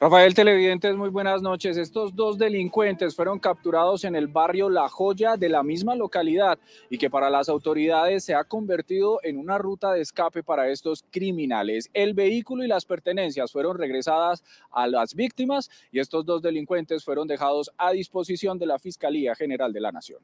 Rafael Televidentes, muy buenas noches. Estos dos delincuentes fueron capturados en el barrio La Joya de la misma localidad y que para las autoridades se ha convertido en una ruta de escape para estos criminales. El vehículo y las pertenencias fueron regresadas a las víctimas y estos dos delincuentes fueron dejados a disposición de la Fiscalía General de la Nación.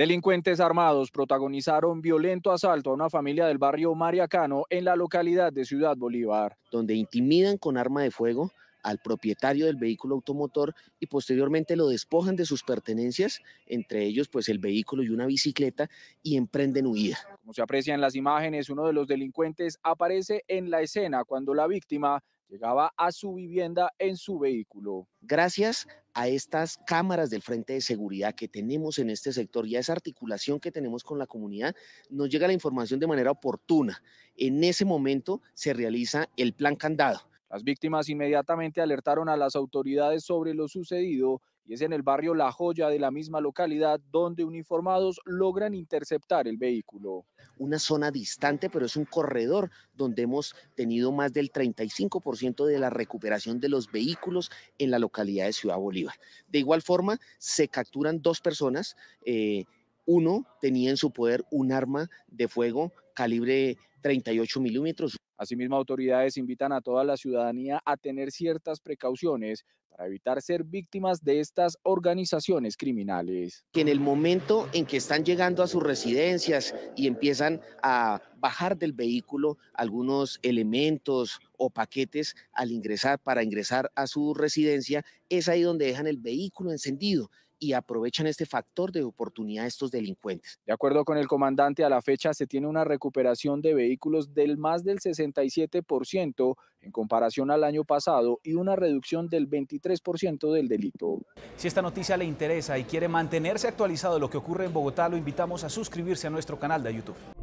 Delincuentes armados protagonizaron violento asalto a una familia del barrio Mariacano en la localidad de Ciudad Bolívar. Donde intimidan con arma de fuego al propietario del vehículo automotor y posteriormente lo despojan de sus pertenencias, entre ellos pues el vehículo y una bicicleta, y emprenden huida. Como se aprecia en las imágenes, uno de los delincuentes aparece en la escena cuando la víctima llegaba a su vivienda en su vehículo. Gracias a estas cámaras del Frente de Seguridad que tenemos en este sector y a esa articulación que tenemos con la comunidad, nos llega la información de manera oportuna. En ese momento se realiza el plan candado las víctimas inmediatamente alertaron a las autoridades sobre lo sucedido y es en el barrio La Joya de la misma localidad donde uniformados logran interceptar el vehículo. Una zona distante, pero es un corredor donde hemos tenido más del 35% de la recuperación de los vehículos en la localidad de Ciudad Bolívar. De igual forma, se capturan dos personas. Eh, uno tenía en su poder un arma de fuego calibre 38 milímetros. Asimismo, autoridades invitan a toda la ciudadanía a tener ciertas precauciones para evitar ser víctimas de estas organizaciones criminales. Que en el momento en que están llegando a sus residencias y empiezan a bajar del vehículo algunos elementos o paquetes al ingresar para ingresar a su residencia, es ahí donde dejan el vehículo encendido y aprovechan este factor de oportunidad estos delincuentes. De acuerdo con el comandante, a la fecha se tiene una recuperación de vehículos del más del 67% en comparación al año pasado y una reducción del 23% del delito. Si esta noticia le interesa y quiere mantenerse actualizado lo que ocurre en Bogotá, lo invitamos a suscribirse a nuestro canal de YouTube.